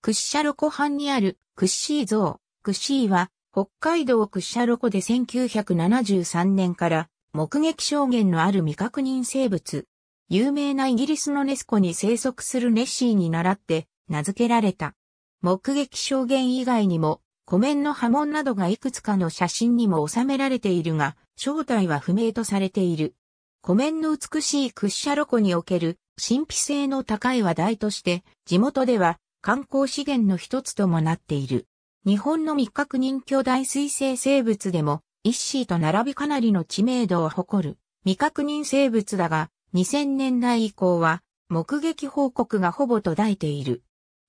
クッシャロコ藩にあるクッシー像。クッシーは北海道クッシャロコで1973年から目撃証言のある未確認生物。有名なイギリスのネスコに生息するネッシーに倣って名付けられた。目撃証言以外にも湖面の波紋などがいくつかの写真にも収められているが、正体は不明とされている。湖面の美しいクッシャロコにおける神秘性の高い話題として、地元では観光資源の一つともなっている。日本の未確認巨大水生生物でも、イッシーと並びかなりの知名度を誇る未確認生物だが、2000年代以降は目撃報告がほぼ途絶えている。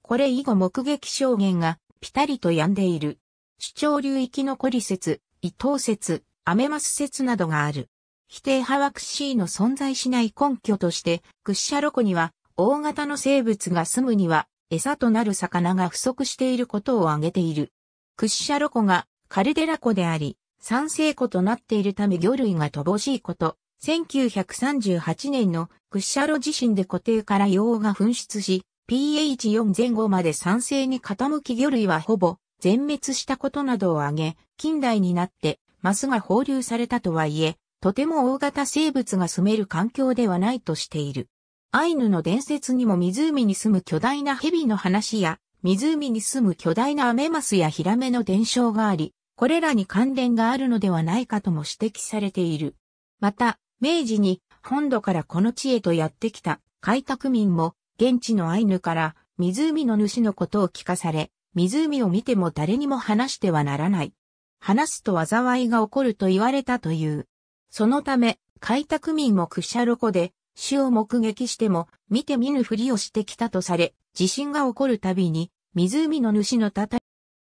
これ以後目撃証言がピタリと止んでいる。主張流域残り説、伊藤説、アメマス説などがある。否定派はクシーの存在しない根拠として、クッシャロコには大型の生物が住むには餌となる魚が不足していることを挙げている。クッシャロ湖がカルデラ湖であり、酸性湖となっているため魚類が乏しいこと、1938年のクッシャロ地震で湖底から溶が噴出し、pH4 前後まで酸性に傾き魚類はほぼ全滅したことなどを挙げ、近代になってマスが放流されたとはいえ、とても大型生物が住める環境ではないとしている。アイヌの伝説にも湖に住む巨大な蛇の話や、湖に住む巨大なアメマスやヒラメの伝承があり、これらに関連があるのではないかとも指摘されている。また、明治に本土からこの地へとやってきた開拓民も、現地のアイヌから湖の主のことを聞かされ、湖を見ても誰にも話してはならない。話すと災いが起こると言われたという。そのため、開拓民もクシャロコで死を目撃しても、見て見ぬふりをしてきたとされ、地震が起こるたびに、湖の主のたた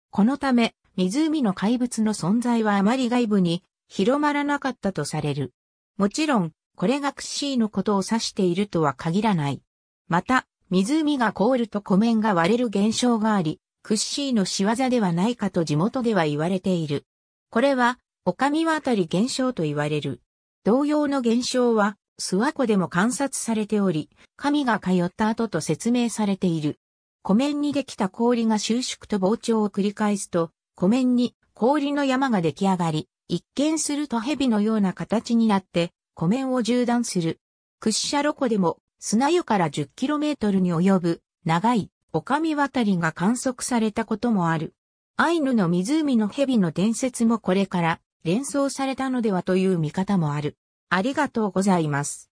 このため、湖の怪物の存在はあまり外部に広まらなかったとされる。もちろん、これがクシーのことを指しているとは限らない。また、湖が凍ると湖面が割れる現象があり、クッシーの仕業ではないかと地元では言われている。これは、オカミワあたり現象と言われる。同様の現象は、諏訪湖でも観察されており、神が通った後と説明されている。湖面にできた氷が収縮と膨張を繰り返すと、湖面に氷の山が出来上がり、一見すると蛇のような形になって、湖面を縦断する。屈斜路湖でも砂湯から 10km に及ぶ長いお上渡りが観測されたこともある。アイヌの湖の蛇の伝説もこれから連想されたのではという見方もある。ありがとうございます。